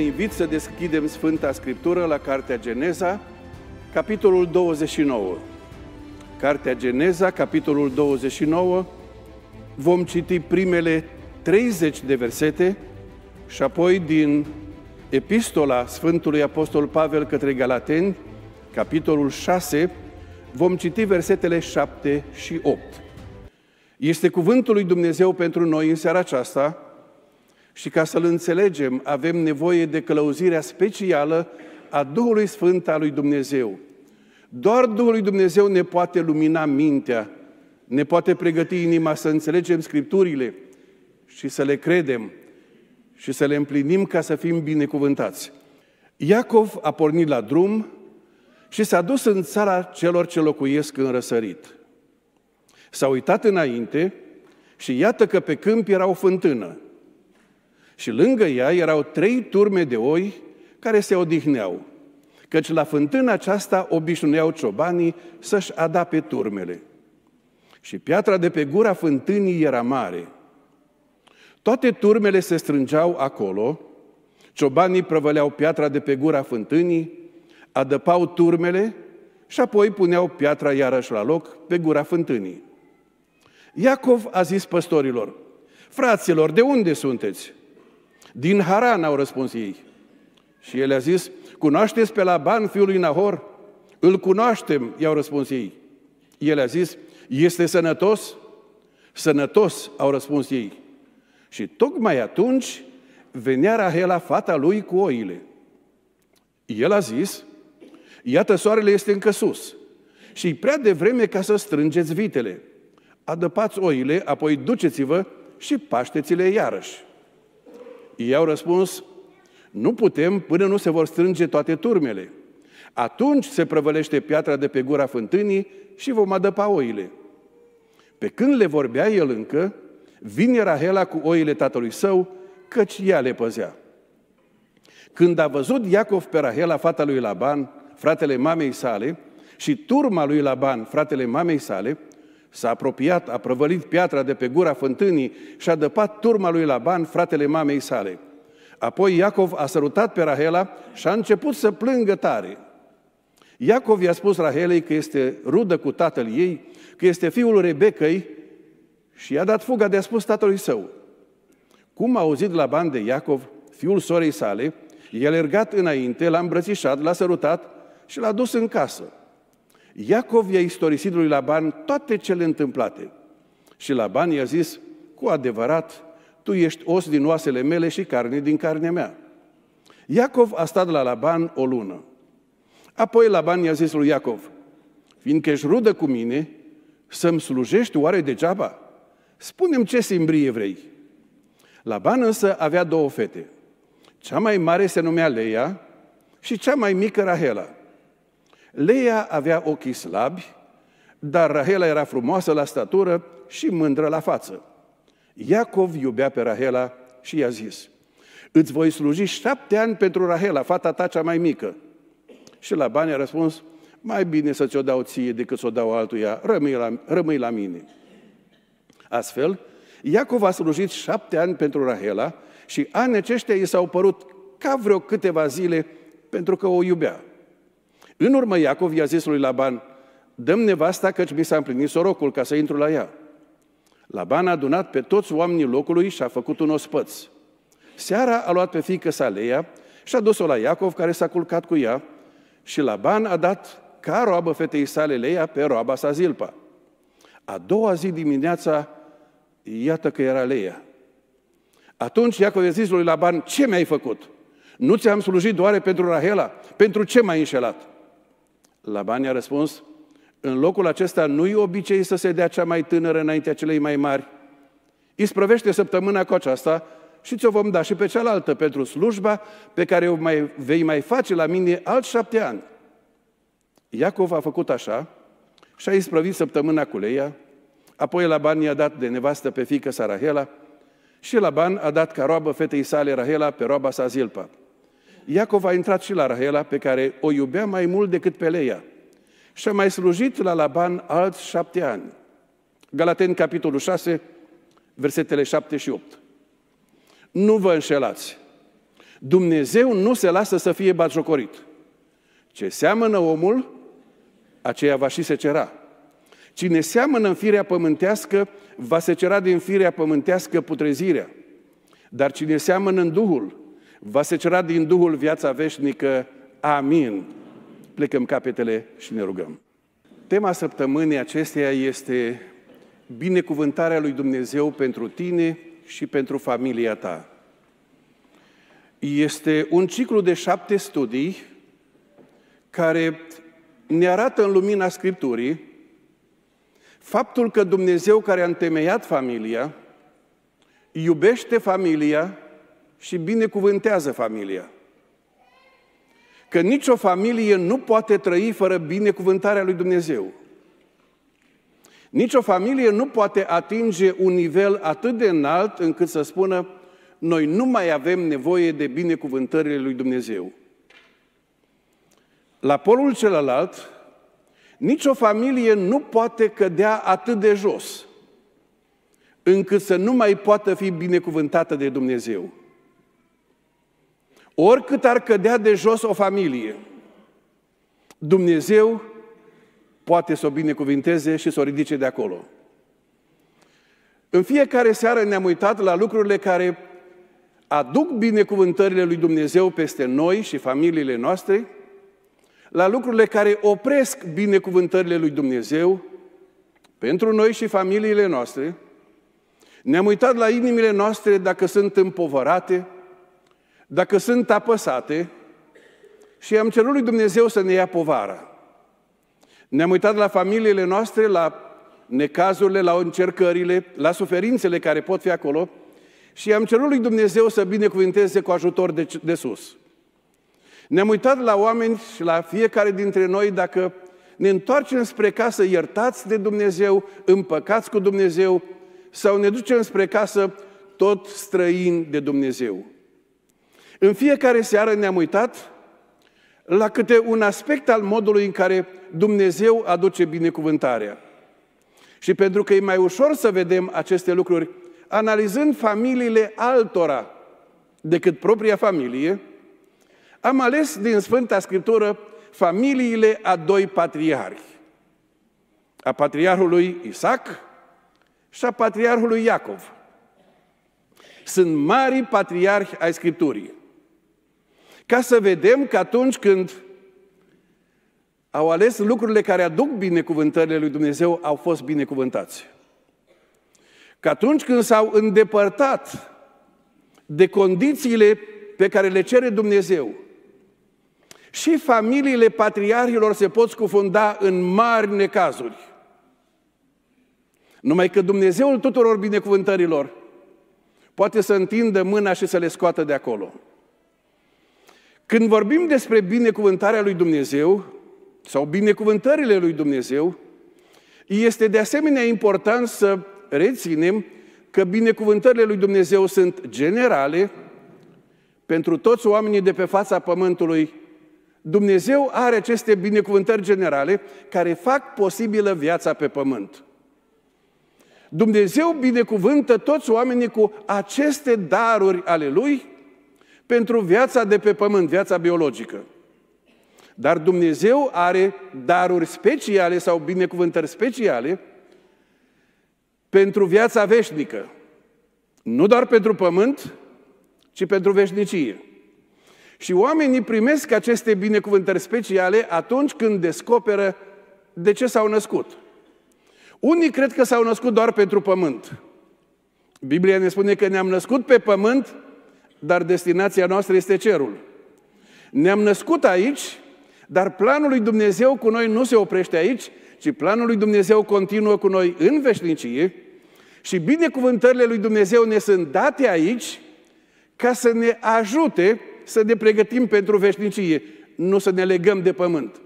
invit să deschidem Sfânta Scriptură la Cartea Geneza, capitolul 29. Cartea Geneza, capitolul 29, vom citi primele 30 de versete și apoi din Epistola Sfântului Apostol Pavel către Galateni, capitolul 6, vom citi versetele 7 și 8. Este cuvântul lui Dumnezeu pentru noi în seara aceasta, și ca să-l înțelegem, avem nevoie de călăuzirea specială a Duhului Sfânt al lui Dumnezeu. Doar Duhul lui Dumnezeu ne poate lumina mintea, ne poate pregăti inima să înțelegem Scripturile și să le credem și să le împlinim ca să fim binecuvântați. Iacov a pornit la drum și s-a dus în țara celor ce locuiesc în răsărit. S-a uitat înainte și iată că pe câmp era o fântână și lângă ea erau trei turme de oi care se odihneau, căci la fântâna aceasta obișnuiau ciobanii să-și adape turmele. Și piatra de pe gura fântânii era mare. Toate turmele se strângeau acolo, ciobanii prăvăleau piatra de pe gura fântânii, adăpau turmele și apoi puneau piatra iarăși la loc pe gura fântânii. Iacov a zis păstorilor, Fraților, de unde sunteți? Din Haran au răspuns ei. Și el a zis, cunoașteți pe la ban fiul lui Nahor? Îl cunoaștem, i-au răspuns ei. El a zis, este sănătos? Sănătos, au răspuns ei. Și tocmai atunci venea Rahela, fata lui, cu oile. El a zis, iată soarele este încă sus și prea devreme ca să strângeți vitele. Adăpați oile, apoi duceți-vă și pașteți-le iarăși. Ei au răspuns, nu putem până nu se vor strânge toate turmele. Atunci se prăvălește piatra de pe gura fântânii și vom adăpa oile. Pe când le vorbea el încă, vine Rahela cu oile tatălui său, căci ea le păzea. Când a văzut Iacov pe Rahela, fata lui Laban, fratele mamei sale, și turma lui Laban, fratele mamei sale, S-a apropiat, a prăvălit piatra de pe gura fântânii și a dăpat turma lui Laban, fratele mamei sale. Apoi Iacov a sărutat pe Rahela și a început să plângă tare. Iacov i-a spus Rahelei că este rudă cu tatăl ei, că este fiul Rebecăi și i-a dat fuga de-a spus tatălui său. Cum a auzit Laban de Iacov, fiul sorei sale, i-a lergat înainte, l-a îmbrățișat, l-a sărutat și l-a dus în casă. Iacov i-a istorisit lui Laban toate cele întâmplate. Și Laban i-a zis, cu adevărat, tu ești os din oasele mele și carne din carnea mea. Iacov a stat la Laban o lună. Apoi Laban i-a zis lui Iacov, fiindcă ești rudă cu mine, să-mi slujești oare degeaba? Spune-mi ce simbrie vrei. Laban însă avea două fete. Cea mai mare se numea Leia și cea mai mică Rahela. Leia avea ochii slabi, dar Rahela era frumoasă la statură și mândră la față. Iacov iubea pe Rahela și i-a zis, îți voi sluji șapte ani pentru Rahela, fata ta cea mai mică. Și la bani a răspuns, mai bine să ți-o dau ție decât să o dau altuia, rămâi la, rămâi la mine. Astfel, Iacov a slujit șapte ani pentru Rahela și anii aceștia i s-au părut ca vreo câteva zile pentru că o iubea. În urmă, Iacov i-a zis lui Laban, dăm nevasta căci mi s-a împlinit sorocul ca să intru la ea. Laban a adunat pe toți oamenii locului și a făcut un ospăț. Seara a luat pe fiică sa Leia și a dus-o la Iacov care s-a culcat cu ea și Laban a dat ca roabă fetei sale Leia pe roaba sa Zilpa. A doua zi dimineața, iată că era Leia. Atunci Iacov i-a zis lui Laban, ce mi-ai făcut? Nu ți-am slujit doare pentru Rahela? Pentru ce m-ai înșelat? La bani a răspuns, în locul acesta nu-i obicei să se dea cea mai tânără înaintea celei mai mari. Isprăvește săptămâna cu aceasta și ți-o vom da și pe cealaltă pentru slujba pe care o mai, vei mai face la mine alt șapte ani. Iacov a făcut așa și a isprăvit săptămâna cu Leia, apoi bani i-a dat de nevastă pe fică sa Rahela și Laban a dat ca roabă fetei sale Rahela pe roaba sa Zilpa. Iacov a intrat și la Rahela, pe care o iubea mai mult decât pe Leia. Și a mai slujit la Laban alți șapte ani. Galaten, capitolul 6, versetele 7 și 8. Nu vă înșelați. Dumnezeu nu se lasă să fie batjocorit. Ce seamănă omul, aceea va și secera. Cine seamănă în firea pământească, va secera din firea pământească putrezirea. Dar cine seamănă în Duhul, Va secera din Duhul viața veșnică. Amin. Plecăm capetele și ne rugăm. Tema săptămânii acesteia este binecuvântarea lui Dumnezeu pentru tine și pentru familia ta. Este un ciclu de șapte studii care ne arată în lumina Scripturii faptul că Dumnezeu care a întemeiat familia, iubește familia și binecuvântează familia. Că nicio familie nu poate trăi fără binecuvântarea lui Dumnezeu. Nicio familie nu poate atinge un nivel atât de înalt încât să spună noi nu mai avem nevoie de binecuvântările lui Dumnezeu. La polul celălalt, nicio familie nu poate cădea atât de jos încât să nu mai poată fi binecuvântată de Dumnezeu. Oricât ar cădea de jos o familie, Dumnezeu poate să o binecuvinteze și să o ridice de acolo. În fiecare seară ne-am uitat la lucrurile care aduc binecuvântările lui Dumnezeu peste noi și familiile noastre, la lucrurile care opresc binecuvântările lui Dumnezeu pentru noi și familiile noastre, ne-am uitat la inimile noastre dacă sunt împovărate, dacă sunt apăsate și am cerut lui Dumnezeu să ne ia povara. Ne-am uitat la familiile noastre, la necazurile, la încercările, la suferințele care pot fi acolo și am cerut lui Dumnezeu să binecuvinteze cu ajutor de, de sus. Ne-am uitat la oameni și la fiecare dintre noi dacă ne întoarcem spre casă iertați de Dumnezeu, împăcați cu Dumnezeu, sau ne ducem spre casă tot străin de Dumnezeu. În fiecare seară ne-am uitat la câte un aspect al modului în care Dumnezeu aduce binecuvântarea. Și pentru că e mai ușor să vedem aceste lucruri analizând familiile altora decât propria familie, am ales din Sfânta Scriptură familiile a doi patriarhi. A patriarhului Isaac și a patriarhului Iacov. Sunt mari patriarhi ai Scripturii. Ca să vedem că atunci când au ales lucrurile care aduc binecuvântările lui Dumnezeu, au fost binecuvântați. Că atunci când s-au îndepărtat de condițiile pe care le cere Dumnezeu, și familiile patriarhilor se pot scufunda în mari necazuri. Numai că Dumnezeul tuturor binecuvântărilor poate să întindă mâna și să le scoată de acolo. Când vorbim despre binecuvântarea lui Dumnezeu sau binecuvântările lui Dumnezeu, este de asemenea important să reținem că binecuvântările lui Dumnezeu sunt generale pentru toți oamenii de pe fața pământului. Dumnezeu are aceste binecuvântări generale care fac posibilă viața pe pământ. Dumnezeu binecuvântă toți oamenii cu aceste daruri ale Lui, pentru viața de pe pământ, viața biologică. Dar Dumnezeu are daruri speciale sau binecuvântări speciale pentru viața veșnică. Nu doar pentru pământ, ci pentru veșnicie. Și oamenii primesc aceste binecuvântări speciale atunci când descoperă de ce s-au născut. Unii cred că s-au născut doar pentru pământ. Biblia ne spune că ne-am născut pe pământ dar destinația noastră este cerul. Ne-am născut aici, dar planul lui Dumnezeu cu noi nu se oprește aici, ci planul lui Dumnezeu continuă cu noi în veșnicie și binecuvântările lui Dumnezeu ne sunt date aici ca să ne ajute să ne pregătim pentru veșnicie, nu să ne legăm de pământ.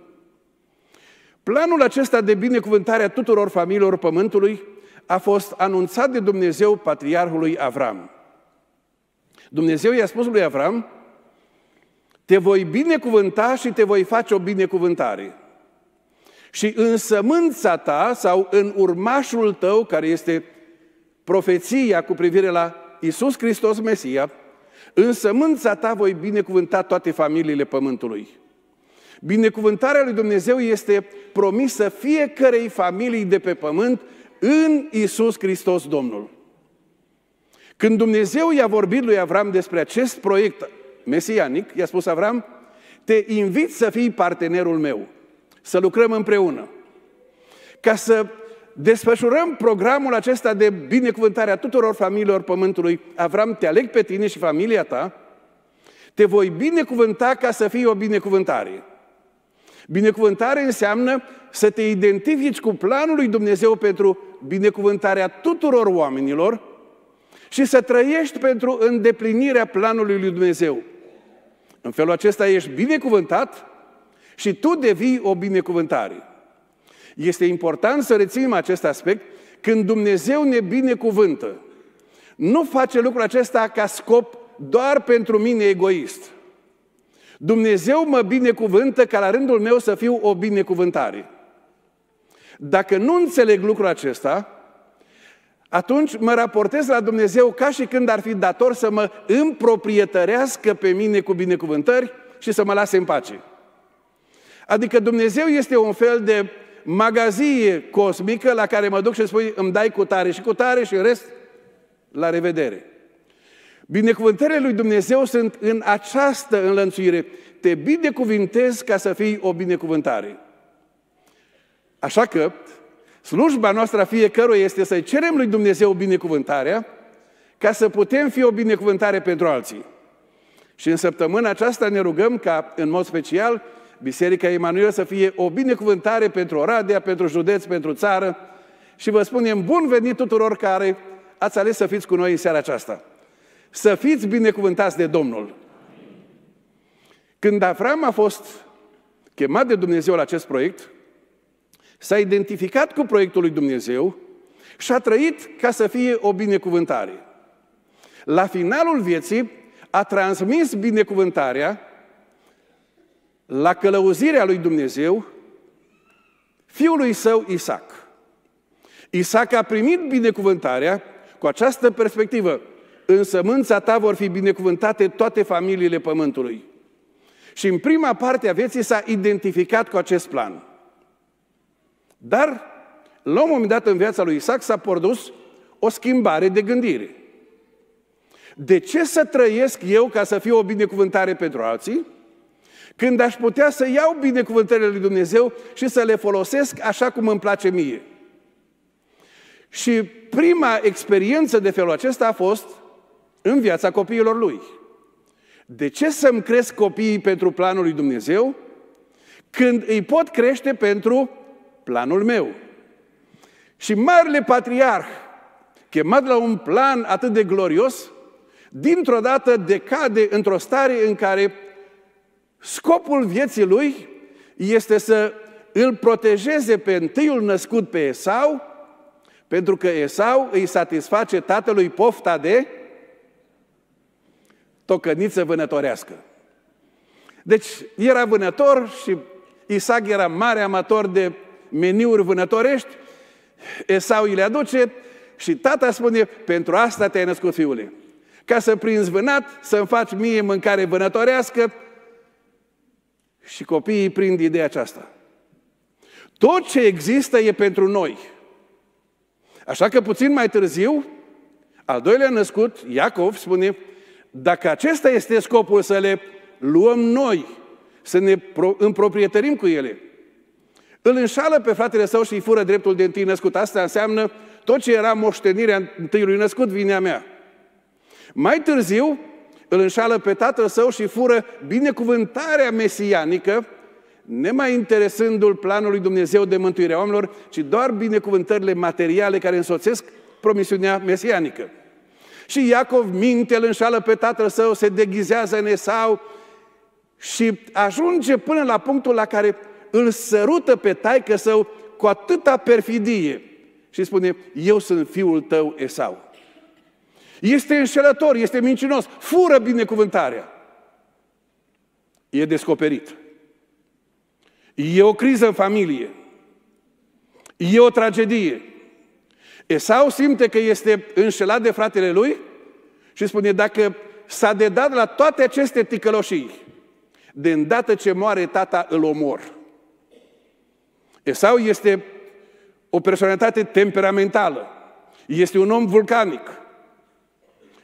Planul acesta de binecuvântare a tuturor familiilor pământului a fost anunțat de Dumnezeu patriarhului Avram. Dumnezeu i-a spus lui Avram, te voi binecuvânta și te voi face o binecuvântare. Și în sămânța ta sau în urmașul tău, care este profeția cu privire la Isus Hristos Mesia, în sămânța ta voi binecuvânta toate familiile pământului. Binecuvântarea lui Dumnezeu este promisă fiecarei familii de pe pământ în Isus Hristos Domnul. Când Dumnezeu i-a vorbit lui Avram despre acest proiect mesianic, i-a spus Avram, te invit să fii partenerul meu, să lucrăm împreună, ca să desfășurăm programul acesta de binecuvântare a tuturor familiilor pământului. Avram, te aleg pe tine și familia ta, te voi binecuvânta ca să fii o binecuvântare. Binecuvântare înseamnă să te identifici cu planul lui Dumnezeu pentru binecuvântarea tuturor oamenilor, și să trăiești pentru îndeplinirea planului lui Dumnezeu. În felul acesta ești binecuvântat și tu devii o binecuvântare. Este important să reținem acest aspect când Dumnezeu ne binecuvântă. Nu face lucrul acesta ca scop doar pentru mine egoist. Dumnezeu mă binecuvântă ca la rândul meu să fiu o binecuvântare. Dacă nu înțeleg lucrul acesta, atunci mă raportez la Dumnezeu ca și când ar fi dator să mă împroprietărească pe mine cu binecuvântări și să mă lase în pace. Adică Dumnezeu este un fel de magazie cosmică la care mă duc și spui îmi dai cu tare și cu tare și în rest, la revedere. Binecuvântările lui Dumnezeu sunt în această înlănțuire. Te binecuvintez ca să fii o binecuvântare. Așa că Slujba noastră a fiecăruia este să-i cerem lui Dumnezeu binecuvântarea ca să putem fi o binecuvântare pentru alții. Și în săptămâna aceasta ne rugăm ca, în mod special, Biserica Emanuel să fie o binecuvântare pentru Oradea, pentru județ, pentru țară și vă spunem bun venit tuturor care ați ales să fiți cu noi în seara aceasta. Să fiți binecuvântați de Domnul. Când Avram a fost chemat de Dumnezeu la acest proiect, S-a identificat cu proiectul lui Dumnezeu și a trăit ca să fie o binecuvântare. La finalul vieții a transmis binecuvântarea la călăuzirea lui Dumnezeu fiului său Isaac. Isaac a primit binecuvântarea cu această perspectivă. În sămânța ta vor fi binecuvântate toate familiile pământului. Și în prima parte a vieții s-a identificat cu acest plan. Dar, la un moment dat în viața lui Isaac s-a produs o schimbare de gândire. De ce să trăiesc eu ca să fiu o binecuvântare pentru alții, când aș putea să iau binecuvântările lui Dumnezeu și să le folosesc așa cum îmi place mie? Și prima experiență de felul acesta a fost în viața copiilor lui. De ce să-mi cresc copiii pentru planul lui Dumnezeu când îi pot crește pentru planul meu. Și marele patriarh, chemat la un plan atât de glorios, dintr-o dată decade într-o stare în care scopul vieții lui este să îl protejeze pe întâiul născut pe Esau, pentru că Esau îi satisface tatălui pofta de tocăniță vânătorească. Deci era vânător și Isaac era mare amator de meniuri vânătorești, Esau îi le aduce și tata spune, pentru asta te-ai născut, fiule. Ca să prinzi vânat, să-mi faci mie mâncare vânătorească. Și copiii prind ideea aceasta. Tot ce există e pentru noi. Așa că puțin mai târziu, al doilea născut, Iacov, spune, dacă acesta este scopul să le luăm noi, să ne împroprietărim cu ele, îl înșală pe fratele său și îi fură dreptul de întâi născut. Asta înseamnă tot ce era moștenirea întâiului născut, vinea mea. Mai târziu, îl înșală pe tatăl său și fură binecuvântarea mesianică, nemai interesându-l planul lui Dumnezeu de mântuirea oamenilor, ci doar binecuvântările materiale care însoțesc promisiunea mesianică. Și Iacov minte, îl înșală pe tatăl său, se deghizează în Esau și ajunge până la punctul la care îl sărută pe taică său cu atâta perfidie și spune, eu sunt fiul tău Esau. Este înșelător, este mincinos, fură binecuvântarea. E descoperit. E o criză în familie. E o tragedie. Esau simte că este înșelat de fratele lui și spune, dacă s-a dedat la toate aceste ticăloșii, de îndată ce moare tata, îl omor. Esau este o personalitate temperamentală. Este un om vulcanic.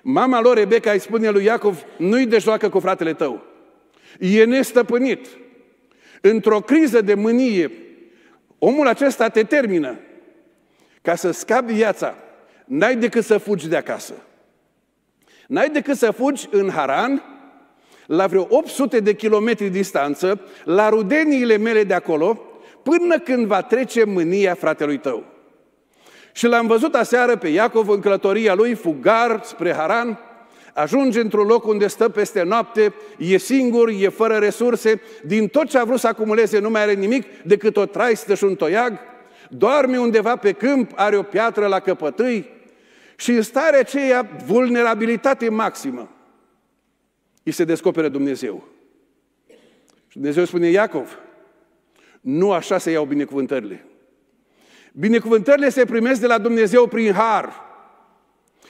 Mama lor, Rebecca, îi spune lui Iacov, nu-i de joacă cu fratele tău. E nestăpânit. Într-o criză de mânie, omul acesta te termină. Ca să scapi viața, n-ai decât să fugi de acasă. N-ai decât să fugi în Haran, la vreo 800 de kilometri distanță, la rudeniile mele de acolo, până când va trece mânia fratelui tău. Și l-am văzut aseară pe Iacov în călătoria lui, fugar spre Haran, ajunge într-un loc unde stă peste noapte, e singur, e fără resurse, din tot ce a vrut să acumuleze nu mai are nimic decât o traistă și un toiag, doarme undeva pe câmp, are o piatră la căpătâi și în starea aceea, vulnerabilitate maximă, îi se descoperă Dumnezeu. Și Dumnezeu spune, Iacov, nu așa se iau binecuvântările. Binecuvântările se primesc de la Dumnezeu prin har.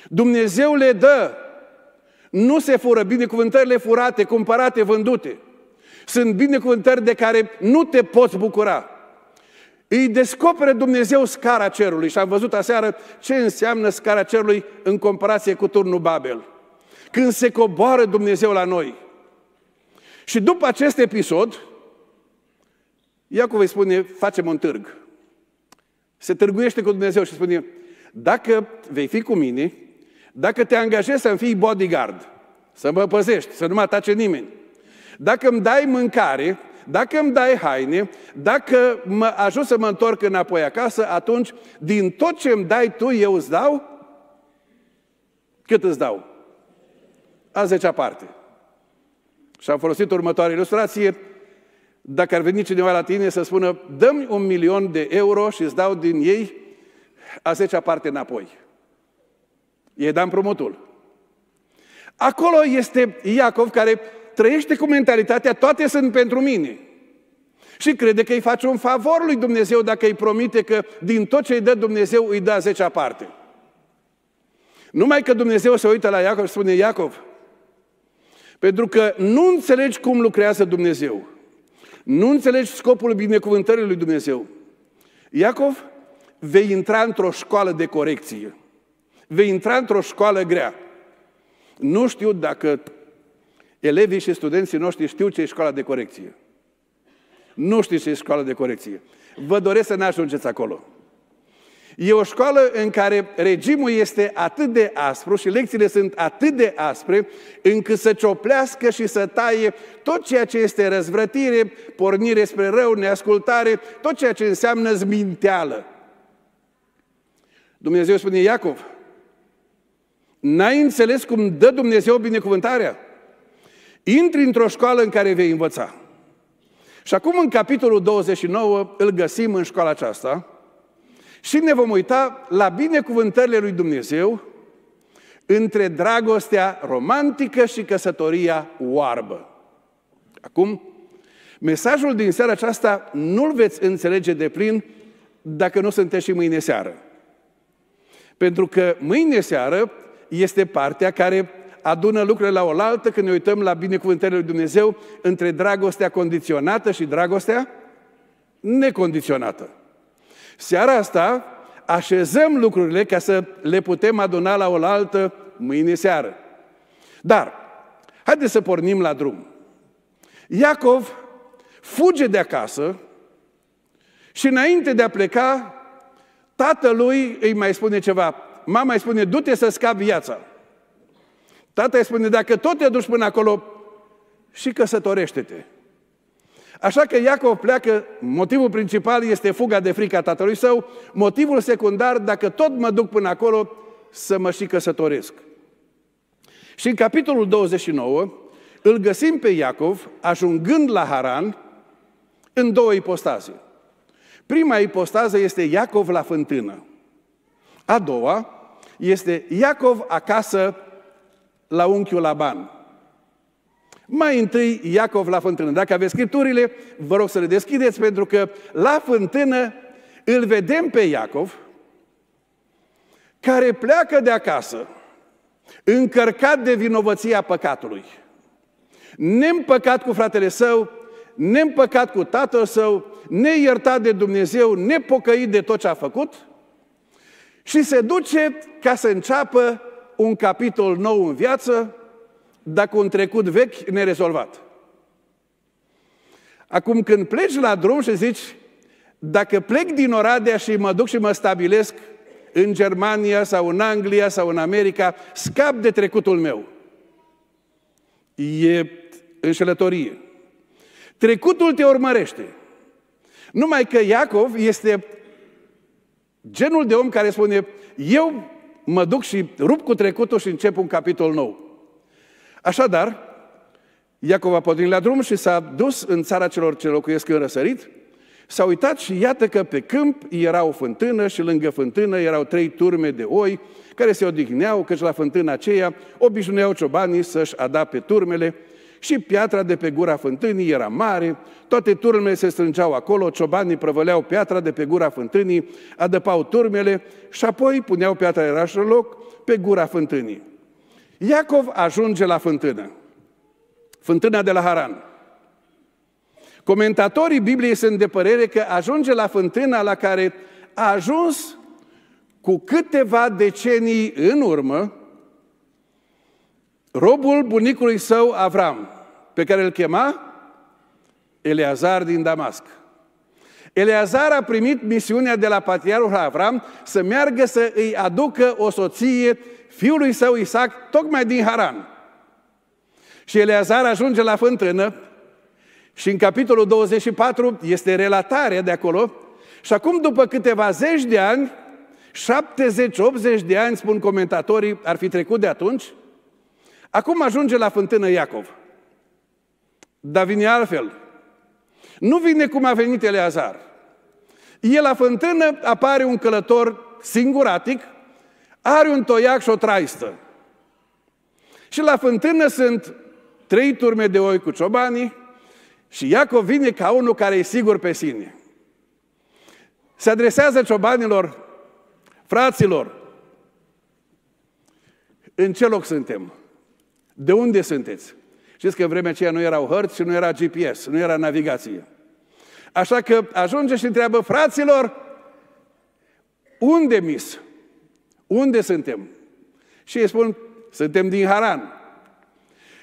Dumnezeu le dă. Nu se fură binecuvântările furate, cumpărate, vândute. Sunt binecuvântări de care nu te poți bucura. Îi descoperă Dumnezeu scara cerului și am văzut aseară ce înseamnă scara cerului în comparație cu turnul Babel. Când se coboară Dumnezeu la noi. Și după acest episod, Iacov îi spune, facem un târg. Se târguiește cu Dumnezeu și spune, dacă vei fi cu mine, dacă te angajezi să-mi fii bodyguard, să mă păzești, să nu mă atace nimeni, dacă îmi dai mâncare, dacă îmi dai haine, dacă mă ajut să mă întorc înapoi acasă, atunci din tot ce îmi dai tu, eu îți dau? Cât îți dau? A zecea parte. Și am folosit următoarea ilustrație dacă ar veni cineva la tine să spună, dăm un milion de euro și îți dau din ei a zecea parte înapoi. E da împrumutul. Acolo este Iacov care trăiește cu mentalitatea, toate sunt pentru mine. Și crede că îi face un favor lui Dumnezeu dacă îi promite că din tot ce îi dă Dumnezeu îi da zecea parte. Numai că Dumnezeu se uită la Iacov și spune, Iacov, pentru că nu înțelegi cum lucrează Dumnezeu. Nu înțelegi scopul binecuvântării lui Dumnezeu. Iacov, vei intra într-o școală de corecție. Vei intra într-o școală grea. Nu știu dacă elevii și studenții noștri știu ce e școala de corecție. Nu știu ce e școala de corecție. Vă doresc să ne ajungeți acolo. E o școală în care regimul este atât de aspru și lecțiile sunt atât de aspre, încât să cioplească și să taie tot ceea ce este răzvrătire, pornire spre rău, neascultare, tot ceea ce înseamnă zminteală. Dumnezeu spune Iacov, n-ai înțeles cum dă Dumnezeu binecuvântarea? Intri într-o școală în care vei învăța. Și acum în capitolul 29 îl găsim în școala aceasta, și ne vom uita la binecuvântările lui Dumnezeu între dragostea romantică și căsătoria oarbă. Acum, mesajul din seara aceasta nu-l veți înțelege de plin dacă nu sunteți și mâine seară. Pentru că mâine seară este partea care adună lucrurile la oaltă când ne uităm la binecuvântările lui Dumnezeu între dragostea condiționată și dragostea necondiționată. Seara asta așezăm lucrurile ca să le putem aduna la oaltă mâine seară. Dar, haideți să pornim la drum. Iacov fuge de acasă și înainte de a pleca, tatălui îi mai spune ceva. Mama îi spune, du-te să scapi viața. Tata îi spune, dacă tot te duci până acolo, și căsătorește-te. Așa că Iacov pleacă, motivul principal este fuga de frica tatălui său, motivul secundar, dacă tot mă duc până acolo, să mă și căsătoresc. Și în capitolul 29 îl găsim pe Iacov ajungând la Haran în două ipostaze. Prima ipostază este Iacov la fântână. A doua este Iacov acasă la unchiul Laban. Mai întâi, Iacov la fântână. Dacă aveți scripturile, vă rog să le deschideți, pentru că la fântână îl vedem pe Iacov, care pleacă de acasă, încărcat de vinovăția păcatului, Nempăcat cu fratele său, nempăcat cu tatăl său, neiertat de Dumnezeu, nepocăit de tot ce a făcut, și se duce ca să înceapă un capitol nou în viață, dar cu un trecut vechi nerezolvat. Acum când pleci la drum și zici, dacă plec din Oradea și mă duc și mă stabilesc în Germania sau în Anglia sau în America, scap de trecutul meu. E înșelătorie. Trecutul te urmărește. Numai că Iacov este genul de om care spune, eu mă duc și rup cu trecutul și încep un capitol nou. Așadar, Iacov a pornit la drum și s-a dus în țara celor ce locuiesc în răsărit, S-a uitat și iată că pe câmp era o fântână și lângă fântână erau trei turme de oi care se odihneau, căci la fântâna aceea obișnuiau ciobanii să-și adapte turmele și piatra de pe gura fântânii era mare, toate turmele se strângeau acolo, ciobanii prăvăleau piatra de pe gura fântânii, adăpau turmele și apoi puneau piatra în loc pe gura fântânii. Iacov ajunge la fântână. Fântâna de la Haran. Comentatorii Bibliei sunt de părere că ajunge la fântâna la care a ajuns cu câteva decenii în urmă robul bunicului său Avram, pe care îl chema Eleazar din Damasc. Eleazar a primit misiunea de la patriarhul Avram să meargă să îi aducă o soție fiului său Isaac, tocmai din Haran. Și Eleazar ajunge la fântână și în capitolul 24 este relatare de acolo. Și acum, după câteva zeci de ani, 70-80 de ani, spun comentatorii, ar fi trecut de atunci, acum ajunge la fântână Iacov. Dar vine altfel. Nu vine cum a venit Eleazar. El la fântână, apare un călător singuratic, are un toiac și o traistă. Și la fântână sunt trei turme de oi cu ciobanii și Iacov vine ca unul care e sigur pe sine. Se adresează ciobanilor, fraților, în ce loc suntem? De unde sunteți? Știți că în vremea aceea nu erau hărți și nu era GPS, nu era navigație. Așa că ajunge și întreabă, fraților, unde mis? Unde suntem? Și ei spun, suntem din Haran.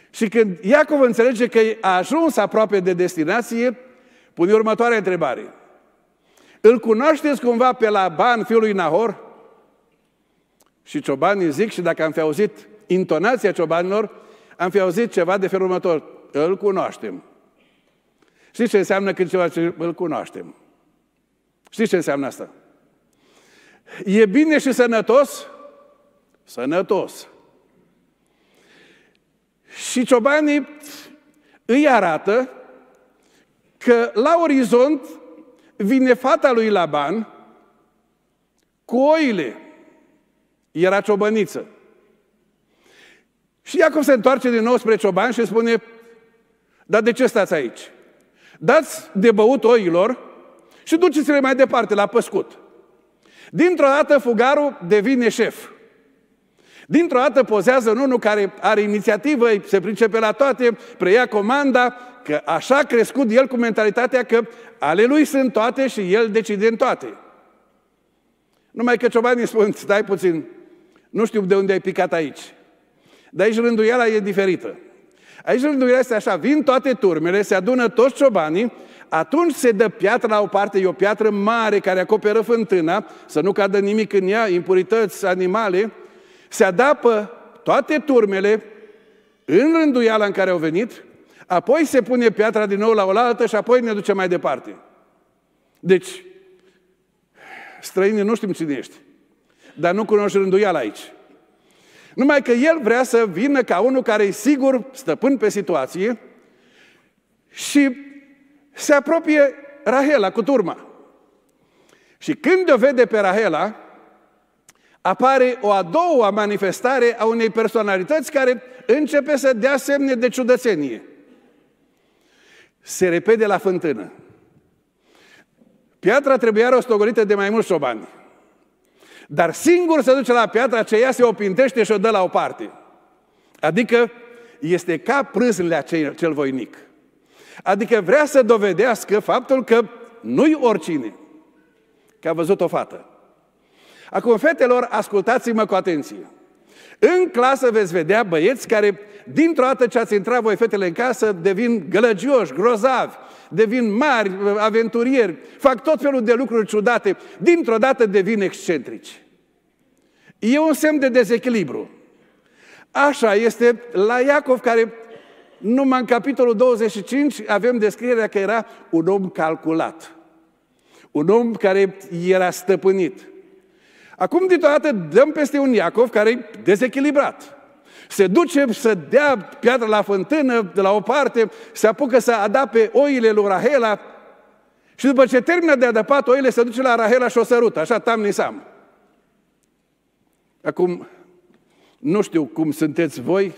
Și când Iacov înțelege că a ajuns aproape de destinație, pune următoarea întrebare. Îl cunoașteți cumva pe la ban fiul lui Nahor? Și ciobanii zic, și dacă am fi auzit intonația ciobanilor, am fi auzit ceva de felul următor. Îl cunoaștem. Știți ce înseamnă când ceva ce îl cunoaștem? Știți ce înseamnă asta? E bine și sănătos? Sănătos. Și ciobanii îi arată că la orizont vine fata lui Laban cu oile. Era ciobăniță. Și Iacov se întoarce din nou spre cioban și spune, dar de ce stați aici? Dați de băut oilor și duceți-le mai departe la păscut. Dintr-o dată fugarul devine șef. Dintr-o dată pozează în unul care are inițiativă, se pricepe la toate, preia comanda, că așa a crescut el cu mentalitatea că ale lui sunt toate și el decide în toate. Numai că ciobanii spun, stai puțin, nu știu de unde ai picat aici. Dar aici rânduiala e diferită. Aici rânduiala este așa, vin toate turmele, se adună toți ciobanii atunci se dă piatra la o parte, e o piatră mare care acoperă fântâna, să nu cadă nimic în ea, impurități, animale. Se adapă toate turmele în rânduiala în care au venit, apoi se pune piatra din nou la oaltă și apoi ne duce mai departe. Deci, străinii nu știm cine ești, dar nu cunoști rânduiala aici. Numai că el vrea să vină ca unul care e sigur stăpân pe situație și se apropie Rahela cu turma. Și când o vede pe Rahela, apare o a doua manifestare a unei personalități care începe să dea semne de ciudățenie. Se repede la fântână. Piatra trebuia rostogolită de mai mulți șobani. Dar singur se duce la piatra ce ea se opintește și o dă la o parte. Adică este ca prâzlea cel voinic. Adică vrea să dovedească faptul că nu-i oricine, că a văzut o fată. Acum, fetelor, ascultați-mă cu atenție. În clasă veți vedea băieți care, dintr-o dată ce ați intrat voi fetele în casă, devin gălăgioși, grozavi, devin mari, aventurieri, fac tot felul de lucruri ciudate, dintr-o dată devin excentrici. E un semn de dezechilibru. Așa este la Iacov care numai în capitolul 25 avem descrierea că era un om calculat. Un om care era stăpânit. Acum, dintr-o dăm peste un Iacov care e dezechilibrat. Se duce să dea piatra la fântână, de la o parte, se apucă să adape oile lui Rahela și după ce termină de adăpat oile, se duce la Rahela și o sărută, așa tam nisam. Acum, nu știu cum sunteți voi,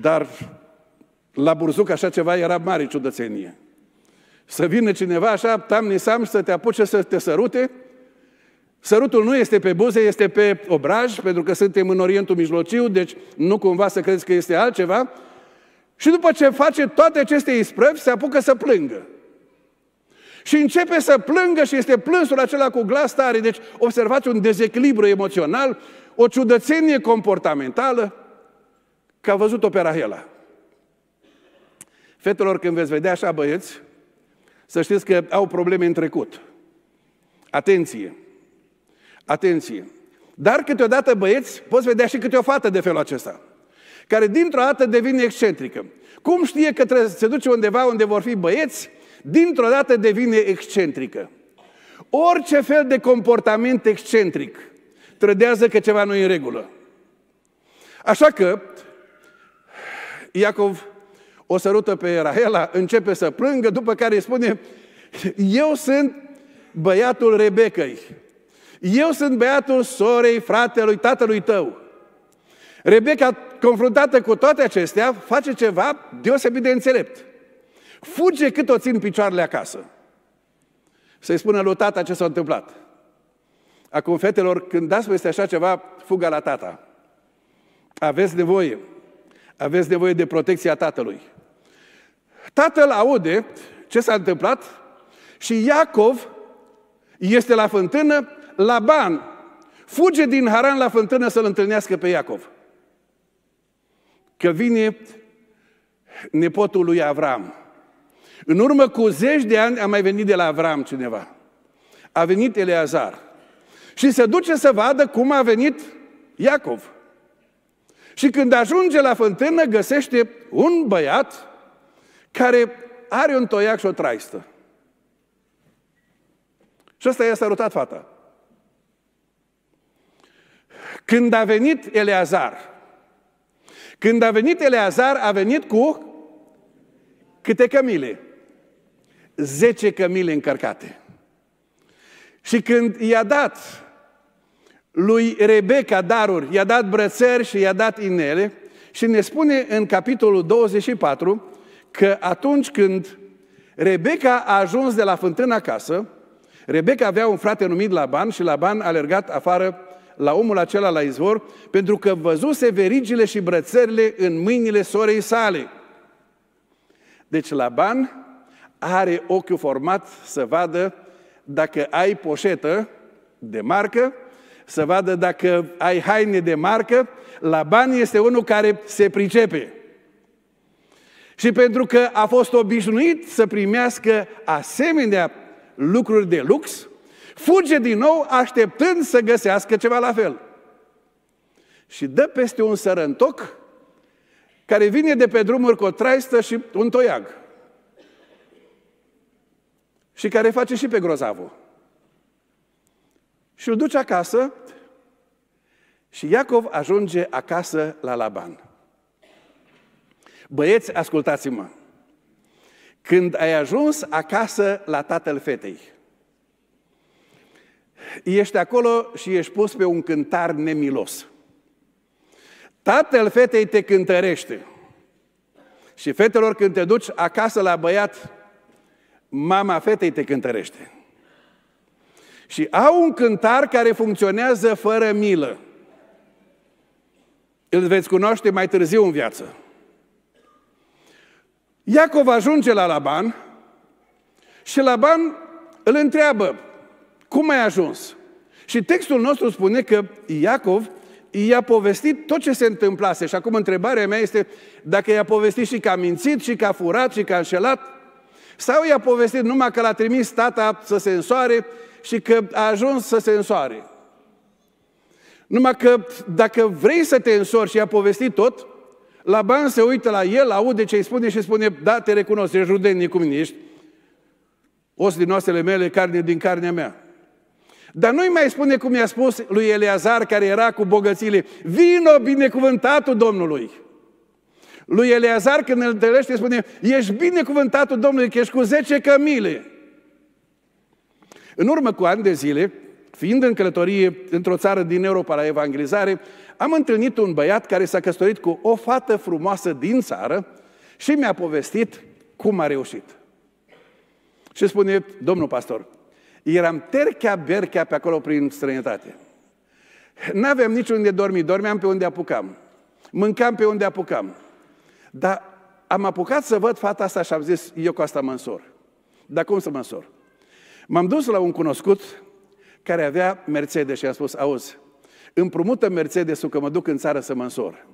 dar la Burzuc așa ceva era mare ciudățenie. Să vină cineva așa, nisam, să te apuce să te sărute, Sărutul nu este pe buze, este pe obraj, pentru că suntem în Orientul Mijlociu, deci nu cumva să crezi că este altceva. Și după ce face toate aceste isprăvi, se apucă să plângă. Și începe să plângă și este plânsul acela cu glas tare. Deci observați un dezechilibru emoțional, o ciudățenie comportamentală, că a văzut-o pe Rahela. Fetelor, când veți vedea așa băieți, să știți că au probleme în trecut. Atenție! Atenție! Dar câteodată băieți poți vedea și câte o fată de felul acesta, care dintr-o dată devine excentrică. Cum știe că trebuie să se duce undeva unde vor fi băieți? Dintr-o dată devine excentrică. Orice fel de comportament excentric trădează că ceva nu e în regulă. Așa că Iacov o sărută pe Rahela, începe să plângă, după care îi spune, eu sunt băiatul Rebecăi, eu sunt băiatul sorei, fratelui, tatălui tău. Rebecca, confruntată cu toate acestea, face ceva deosebit de înțelept. Fuge cât o țin picioarele acasă. Să-i spună lui tata ce s-a întâmplat. Acum, fetelor, când dați peste așa ceva, fuga la tata. Aveți nevoie. Aveți nevoie de protecția tatălui. Tatăl aude ce s-a întâmplat și Iacov este la fântână, la ban. Fuge din Haran la fântână să-l întâlnească pe Iacov. Că vine nepotul lui Avram. În urmă cu zeci de ani a mai venit de la Avram cineva. A venit Eleazar. Și se duce să vadă cum a venit Iacov. Și când ajunge la fântână, găsește un băiat care are un toiac și o traistă. Și ăsta i-a sărutat fata. Când a venit Eleazar, când a venit Eleazar, a venit cu câte cămile? Zece cămile încărcate. Și când i-a dat lui Rebecca daruri, i-a dat brățări și i-a dat inele și ne spune în capitolul 24 că atunci când Rebecca a ajuns de la fântână acasă, Rebecca avea un frate numit Laban și Laban a alergat afară la omul acela la izvor, pentru că văzuse verigile și brățările în mâinile sorei sale. Deci Laban are ochiul format să vadă dacă ai poșetă de marcă, să vadă dacă ai haine de marcă. Laban este unul care se pricepe. Și pentru că a fost obișnuit să primească asemenea lucruri de lux, fuge din nou așteptând să găsească ceva la fel. Și dă peste un sărăntoc care vine de pe drumuri cu o traistă și un toiag. Și care face și pe grozavul. Și îl duce acasă și Iacov ajunge acasă la Laban. Băieți, ascultați-mă. Când ai ajuns acasă la tatăl fetei, ești acolo și ești pus pe un cântar nemilos. Tatăl fetei te cântărește. Și fetelor, când te duci acasă la băiat, mama fetei te cântărește. Și au un cântar care funcționează fără milă. Îl veți cunoaște mai târziu în viață. Iacov ajunge la Laban și Laban îl întreabă, cum ai ajuns? Și textul nostru spune că Iacov i-a povestit tot ce se întâmplase. Și acum întrebarea mea este dacă i-a povestit și că a mințit, și că a furat, și că a înșelat, sau i-a povestit numai că l-a trimis tata să se însoare și că a ajuns să se însoare. Numai că dacă vrei să te însori și i-a povestit tot, Laban se uită la el, aude ce îi spune și spune, da, te recunosc, ești rudennic cu mine, ești os din oasele mele, carne din carnea mea. Dar nu-i mai spune cum i-a spus lui Eleazar, care era cu bogățile, vino binecuvântatul Domnului. Lui Eleazar, când îl întâlnește, spune, ești binecuvântatul Domnului, că ești cu zece cămile. În urmă cu ani de zile, fiind în călătorie într-o țară din Europa la evangelizare, am întâlnit un băiat care s-a căsătorit cu o fată frumoasă din țară și mi-a povestit cum a reușit. Și spune, domnul pastor, eram terchea-berchea pe acolo prin străinătate. N-aveam niciunde dormit, dormeam pe unde apucam. Mâncam pe unde apucam. Dar am apucat să văd fata asta și am zis, eu cu asta mă însor. Dar cum să mă însor? M-am dus la un cunoscut care avea Mercedes și am spus, auzi, împrumută Mercedes-ul că mă duc în țară să mă însor.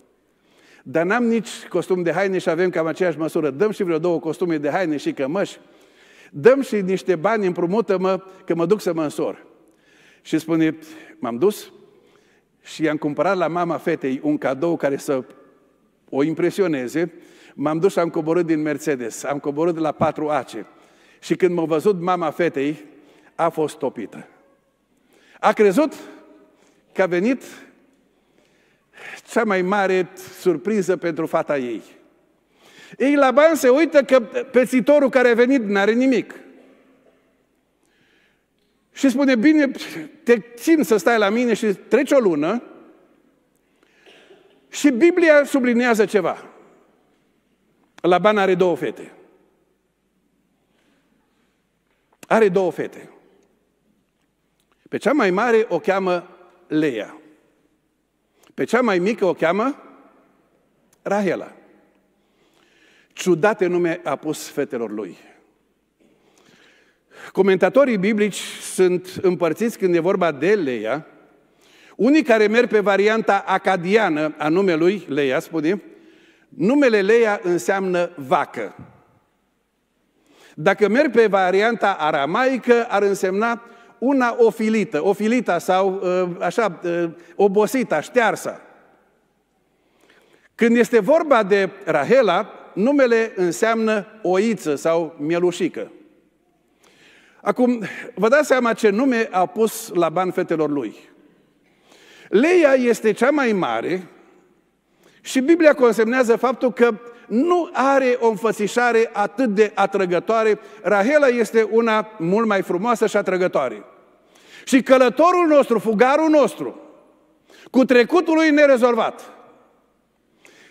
Dar n-am nici costum de haine și avem cam aceeași măsură. Dăm și vreo două costume de haine și cămăși. Dăm și niște bani împrumută-mă că mă duc să mă însor. Și spune, m-am dus și i-am cumpărat la mama fetei un cadou care să o impresioneze. M-am dus și am coborât din Mercedes, am coborât la patru ace. Și când m-a văzut mama fetei, a fost topită. A crezut că a venit cea mai mare surpriză pentru fata ei. Ei la bani se uită că pețitorul care a venit n-are nimic. Și spune, bine, te țin să stai la mine și treci o lună. Și Biblia sublinează ceva. La bani are două fete. Are două fete. Pe cea mai mare o cheamă Leia. Pe cea mai mică o cheamă Rahela. Ciudate nume a pus fetelor lui. Comentatorii biblici sunt împărțiți când e vorba de Leia, unii care merg pe varianta acadiană a numelui Leia, spune, numele Leia înseamnă vacă. Dacă merg pe varianta aramaică, ar însemna una ofilită, ofilita sau uh, așa, uh, obosita, ștearsa. Când este vorba de Rahela, numele înseamnă oiță sau mielușică. Acum, vă dați seama ce nume a pus la ban fetelor lui. Leia este cea mai mare și Biblia consemnează faptul că nu are o înfățișare atât de atrăgătoare. Rahela este una mult mai frumoasă și atrăgătoare. Și călătorul nostru, fugarul nostru, cu trecutul lui nerezolvat,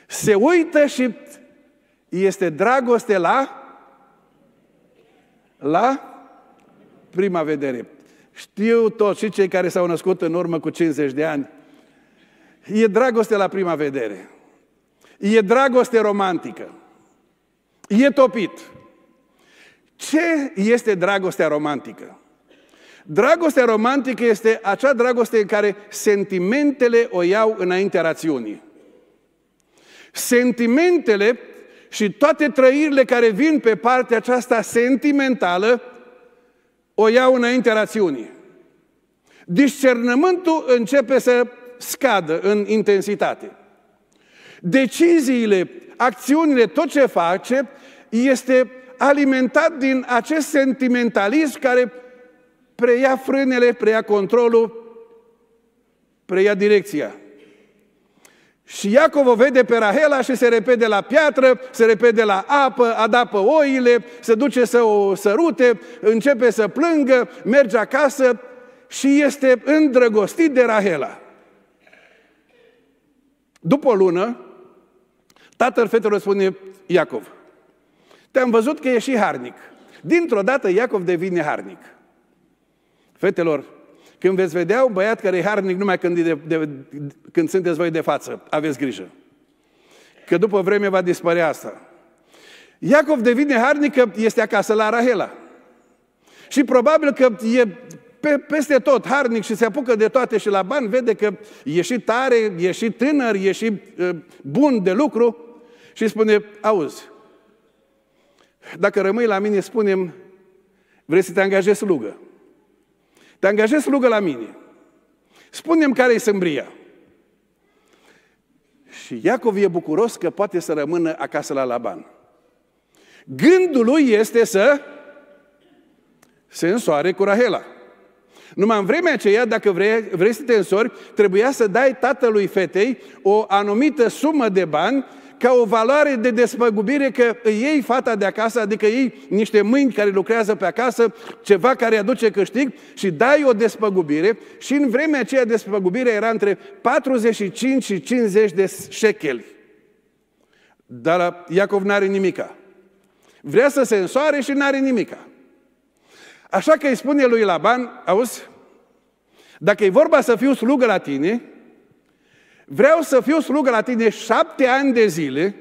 se uită și este dragoste la la prima vedere. Știu toți și cei care s-au născut în urmă cu 50 de ani. E dragoste la prima vedere. E dragoste romantică. E topit. Ce este dragostea romantică? Dragostea romantică este acea dragoste în care sentimentele o iau înaintea rațiunii. Sentimentele și toate trăirile care vin pe partea aceasta sentimentală o iau înaintea rațiunii. Discernământul începe să scadă în intensitate. Deciziile, acțiunile, tot ce face este alimentat din acest sentimentalism care preia frânele, preia controlul, preia direcția. Și Iacov o vede pe Rahela și se repede la piatră, se repede la apă, adapă oile, se duce să o sărute, începe să plângă, merge acasă și este îndrăgostit de Rahela. După o lună, tatăl fetelor spune Iacov, te-am văzut că ești și harnic. Dintr-o dată Iacov devine harnic. Fetelor, când veți vedea un băiat care e harnic numai când, de, de, când sunteți voi de față, aveți grijă. Că după vreme va dispărea asta. Iacov devine harnic că este acasă la Rahela. Și probabil că e pe, peste tot harnic și se apucă de toate și la bani, vede că e și tare, e și tânăr, e și e, bun de lucru și spune, auzi, dacă rămâi la mine, spunem, vrei să te angajezi slugă. Te angajezi slugă la mine. Spune-mi care e sâmbria. Și Iacov e bucuros că poate să rămână acasă la Laban. Gândul lui este să se însoare cu Rahela. Numai în vremea aceea, dacă vrei, vrei să te însori, trebuia să dai tatălui fetei o anumită sumă de bani ca o valoare de despăgubire că îi iei fata de acasă, adică ei niște mâini care lucrează pe acasă, ceva care aduce câștig și dai o despăgubire și în vremea aceea despăgubirea era între 45 și 50 de șecheli. Dar Iacov n-are nimica. Vrea să se însoare și n-are nimica. Așa că îi spune lui Laban, auzi, dacă e vorba să fiu slugă la tine, vreau să fiu slugă la tine șapte ani de zile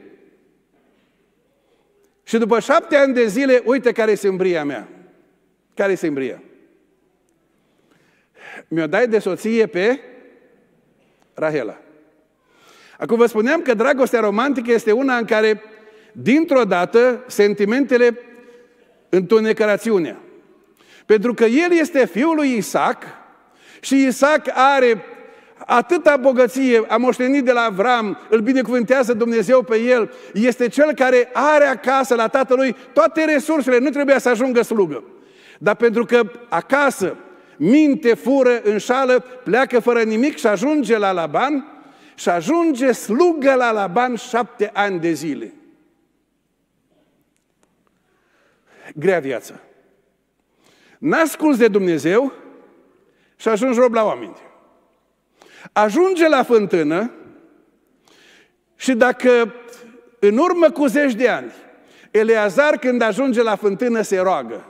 și după șapte ani de zile, uite care este îmbria mea. Care este îmbria? Mi-o dai de soție pe Rahela. Acum vă spuneam că dragostea romantică este una în care, dintr-o dată, sentimentele întunecă rațiunea. Pentru că el este fiul lui Isaac și Isaac are Atâta bogăție a moștenit de la Avram, îl binecuvântează Dumnezeu pe el, este cel care are acasă la tatălui toate resursele, nu trebuia să ajungă slugă. Dar pentru că acasă minte, fură, înșală, pleacă fără nimic și ajunge la Laban și ajunge slugă la Laban șapte ani de zile. Grea viață. n de Dumnezeu și ajungi rob la oameni. Ajunge la fântână și dacă în urmă cu zeci de ani, Eleazar când ajunge la fântână se roagă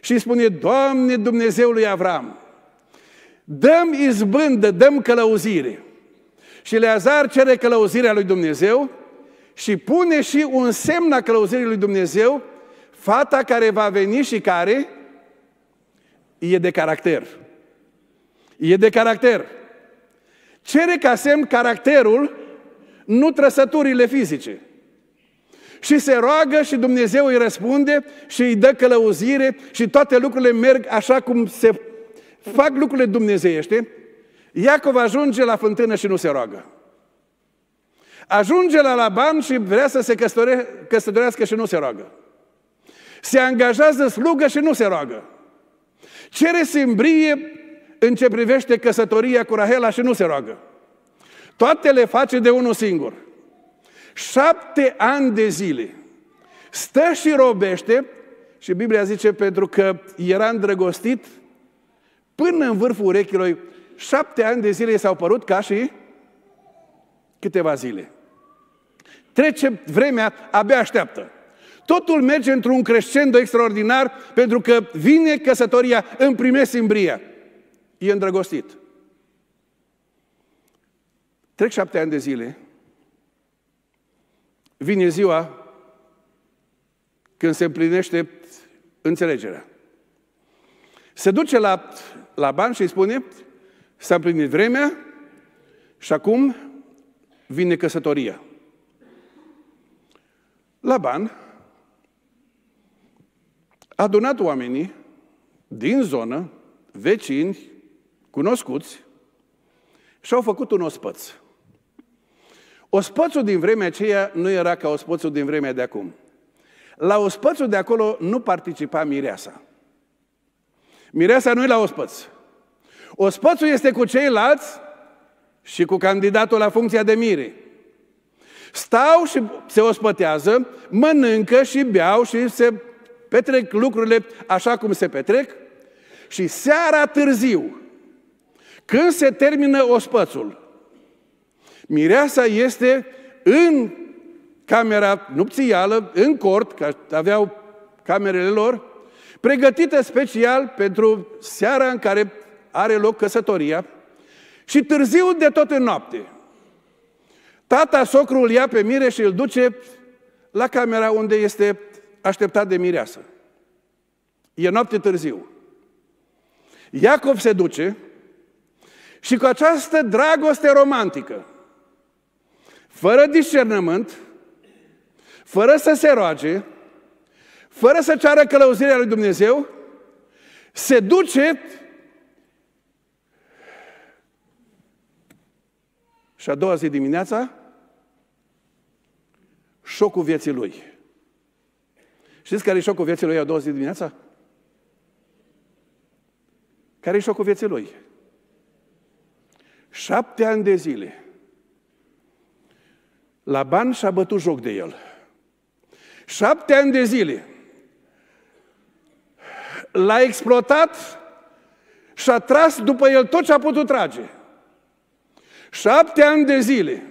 și spune, Doamne Dumnezeul lui Avram, dăm izbândă, dăm călăuzire. Și Eleazar cere călăuzirea lui Dumnezeu și pune și un semn a călăuzirii lui Dumnezeu, fata care va veni și care e de caracter. E de caracter cere ca semn caracterul, nu trăsăturile fizice. Și se roagă și Dumnezeu îi răspunde și îi dă călăuzire și toate lucrurile merg așa cum se fac lucrurile dumnezeiește. Iacov ajunge la fântână și nu se roagă. Ajunge la Laban și vrea să se căsătore, căsătorească și nu se roagă. Se angajează slugă și nu se roagă. Cere simbrie în ce privește căsătoria cu Rahela și nu se roagă. Toate le face de unul singur. Șapte ani de zile stă și robește și Biblia zice pentru că era îndrăgostit până în vârful urechilor. Șapte ani de zile i s-au părut ca și câteva zile. Trece vremea, abia așteaptă. Totul merge într-un crescendo extraordinar pentru că vine căsătoria, primesc imbria e îndrăgostit. Trec șapte ani de zile, vine ziua când se împlinește înțelegerea. Se duce la, la ban și îi spune, s-a împlinit vremea și acum vine căsătoria. La a adunat oamenii din zonă, vecini, cunoscuți și-au făcut un ospăț. Ospățul din vremea aceea nu era ca ospățul din vremea de acum. La ospățul de acolo nu participa mireasa. Mireasa nu e la ospăț. Ospățul este cu ceilalți și cu candidatul la funcția de mire. Stau și se ospătează, mănâncă și beau și se petrec lucrurile așa cum se petrec și seara târziu, când se termină ospățul, mireasa este în camera nupțială, în cort, că aveau camerele lor, pregătită special pentru seara în care are loc căsătoria și târziu de tot în noapte. Tata, socrul, ia pe mire și îl duce la camera unde este așteptat de mireasă. E noapte târziu. Iacov se duce și cu această dragoste romantică, fără discernământ, fără să se roage, fără să ceară călăuzirea lui Dumnezeu, se duce și a doua zi dimineața, șocul vieții lui. Știți care e șocul vieții lui a doua zi dimineața? Care e șocul vieții lui? Șapte ani de zile. La ban și-a bătut joc de el. Șapte ani de zile. L-a exploatat și a tras după el tot ce a putut trage. Șapte ani de zile.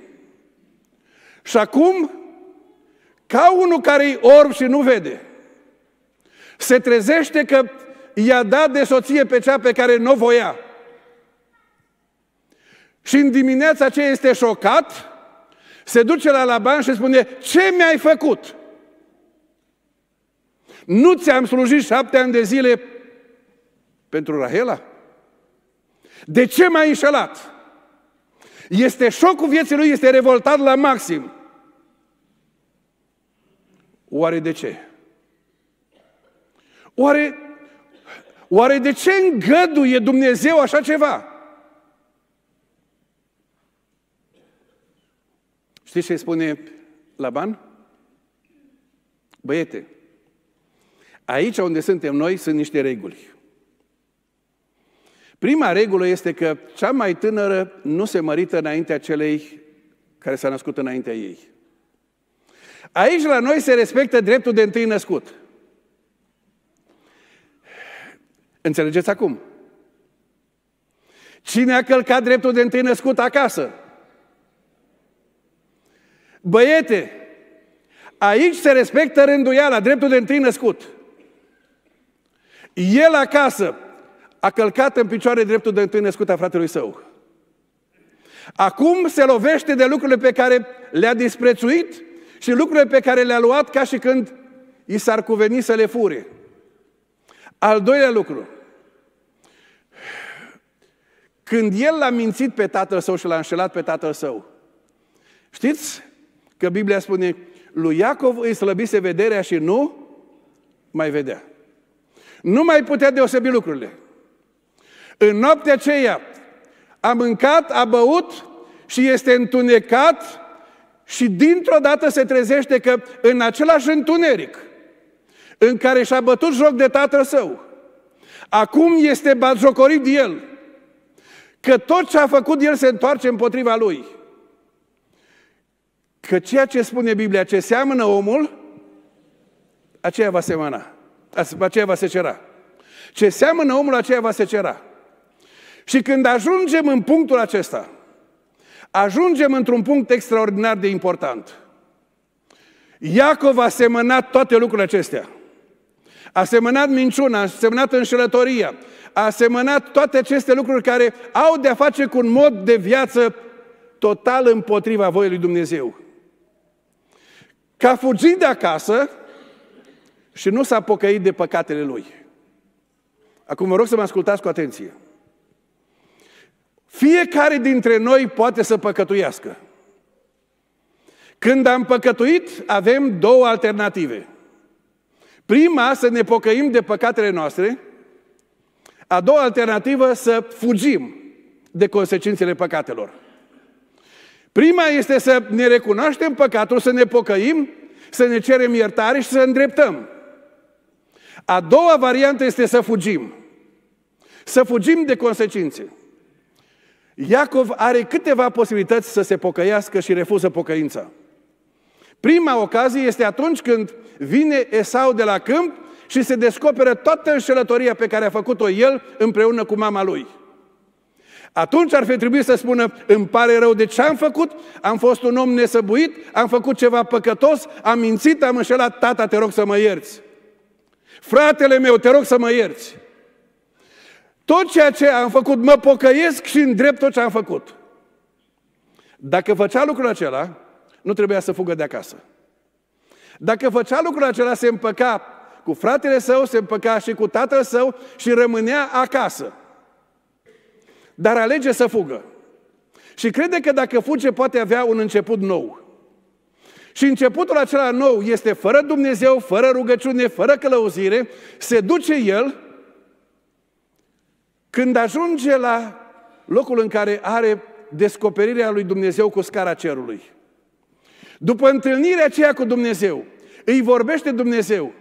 Și acum, ca unul care e orb și nu vede, se trezește că i-a dat de soție pe cea pe care nu voia. Și în dimineața aceea este șocat, se duce la Laban și spune, ce mi-ai făcut? Nu ți-am slujit șapte ani de zile pentru Rahela? De ce m-ai înșelat? Este șocul vieții lui, este revoltat la maxim. Oare de ce? Oare, oare de ce îngăduie Dumnezeu așa ceva? Știți ce spune Laban? Băiete, aici unde suntem noi sunt niște reguli. Prima regulă este că cea mai tânără nu se mărită înaintea celei care s-a născut înaintea ei. Aici la noi se respectă dreptul de întâi născut. Înțelegeți acum? Cine a călcat dreptul de întâi născut acasă? Băiete, aici se respectă rânduiala, dreptul de întâi născut. El acasă a călcat în picioare dreptul de întâi născut a fratelui său. Acum se lovește de lucrurile pe care le-a disprețuit și lucrurile pe care le-a luat ca și când i s-ar cuveni să le fure. Al doilea lucru. Când el l-a mințit pe tatăl său și l-a înșelat pe tatăl său, știți, Că Biblia spune, lui Iacov îi slăbise vederea și nu mai vedea. Nu mai putea deosebi lucrurile. În noaptea aceea a mâncat, a băut și este întunecat și dintr-o dată se trezește că în același întuneric în care și-a bătut joc de tatăl său, acum este batjocorit de el, că tot ce a făcut el se întoarce împotriva lui – Că ceea ce spune Biblia, ce seamănă omul, aceea va semăna, aceea va secera. Ce seamănă omul, aceea va secera. Și când ajungem în punctul acesta, ajungem într-un punct extraordinar de important. Iacov a semănat toate lucrurile acestea. A semănat minciuna, a semănat înșelătoria, a semănat toate aceste lucruri care au de-a face cu un mod de viață total împotriva voii lui Dumnezeu că a fugit de acasă și nu s-a pocăit de păcatele lui. Acum vă rog să mă ascultați cu atenție. Fiecare dintre noi poate să păcătuiască. Când am păcătuit, avem două alternative. Prima, să ne pocăim de păcatele noastre. A doua alternativă, să fugim de consecințele păcatelor. Prima este să ne recunoaștem păcatul, să ne pocăim, să ne cerem iertare și să îndreptăm. A doua variantă este să fugim. Să fugim de consecințe. Iacov are câteva posibilități să se pocăiască și refuză pocăința. Prima ocazie este atunci când vine Esau de la câmp și se descoperă toată înșelătoria pe care a făcut-o el împreună cu mama lui. Atunci ar fi trebuit să spună, îmi pare rău de ce am făcut, am fost un om nesăbuit, am făcut ceva păcătos, am mințit, am înșelat, tata, te rog să mă ierți. Fratele meu, te rog să mă ierți. Tot ceea ce am făcut, mă pocăiesc și îndrept tot ce am făcut. Dacă făcea lucrul acela, nu trebuia să fugă de acasă. Dacă făcea lucrul acela, se împăca cu fratele său, se împăca și cu tatăl său și rămânea acasă dar alege să fugă. Și crede că dacă fuge poate avea un început nou. Și începutul acela nou este fără Dumnezeu, fără rugăciune, fără călăuzire, se duce el când ajunge la locul în care are descoperirea lui Dumnezeu cu scara cerului. După întâlnirea aceea cu Dumnezeu, îi vorbește Dumnezeu,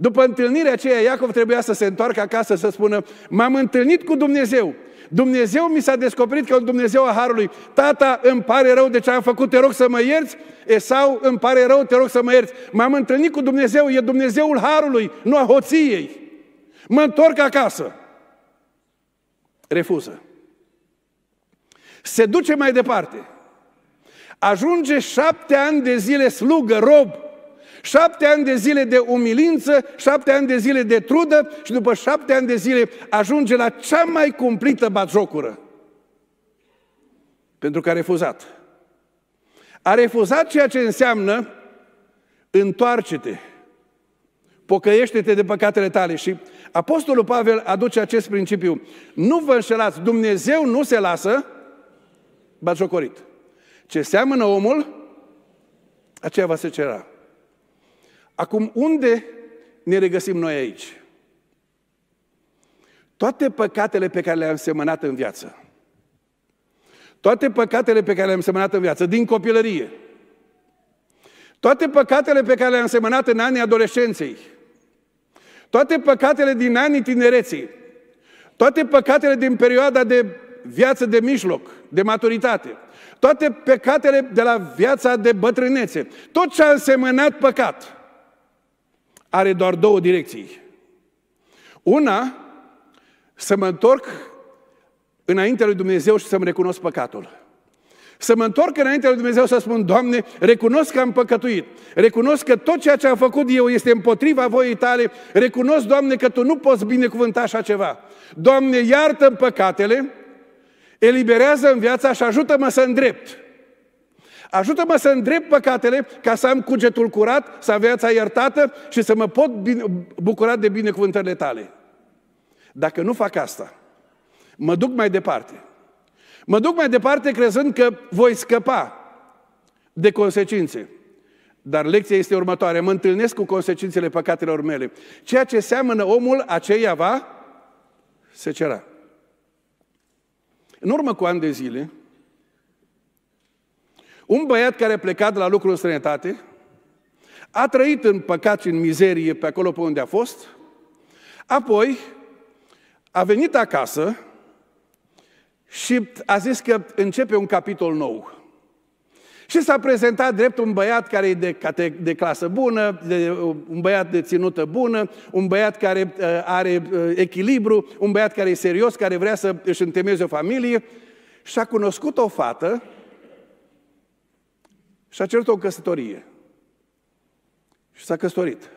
după întâlnirea aceea, Iacov trebuia să se întoarcă acasă să spună M-am întâlnit cu Dumnezeu. Dumnezeu mi s-a descoperit că un Dumnezeu a Harului. Tata, îmi pare rău de ce am făcut, te rog să mă ierți. Esau, îmi pare rău, te rog să mă ierți. M-am întâlnit cu Dumnezeu, e Dumnezeul Harului, nu a hoției. Mă întorc acasă. Refuză. Se duce mai departe. Ajunge șapte ani de zile slugă, rob, Șapte ani de zile de umilință, șapte ani de zile de trudă și după șapte ani de zile ajunge la cea mai cumplită bagiocură pentru că a refuzat. A refuzat ceea ce înseamnă întoarce-te, pocăiește-te de păcatele tale. Și Apostolul Pavel aduce acest principiu. Nu vă înșelați, Dumnezeu nu se lasă bagiocorit. Ce seamănă omul, aceea va se cera. Acum, unde ne regăsim noi aici? Toate păcatele pe care le-am semănat în viață, toate păcatele pe care le-am semănat în viață, din copilărie, toate păcatele pe care le-am semănat în anii adolescenței, toate păcatele din anii tinereții, toate păcatele din perioada de viață de mijloc, de maturitate, toate păcatele de la viața de bătrânețe, tot ce a însemnat păcat – are doar două direcții. Una, să mă întorc înaintea lui Dumnezeu și să-mi recunosc păcatul. Să mă întorc înaintea lui Dumnezeu să spun, Doamne, recunosc că am păcătuit. Recunosc că tot ceea ce am făcut eu este împotriva voiei tale. Recunosc, Doamne, că Tu nu poți binecuvânta așa ceva. Doamne, iartă păcatele, eliberează în viața și ajută-mă să îndrept. Ajută-mă să îndrept păcatele ca să am cugetul curat, să am viața iertată și să mă pot bucura de binecuvântările tale. Dacă nu fac asta, mă duc mai departe. Mă duc mai departe crezând că voi scăpa de consecințe. Dar lecția este următoare. Mă întâlnesc cu consecințele păcatelor mele. Ceea ce seamănă omul, aceia va se cera. În urmă cu ani de zile, un băiat care a plecat de la lucru în străinătate, a trăit în păcat și în mizerie pe acolo pe unde a fost, apoi a venit acasă și a zis că începe un capitol nou. Și s-a prezentat drept un băiat care e de, de clasă bună, de, un băiat de ținută bună, un băiat care uh, are uh, echilibru, un băiat care e serios, care vrea să își întemeieze o familie. Și a cunoscut o fată și a cerut o căsătorie. Și s-a căsătorit.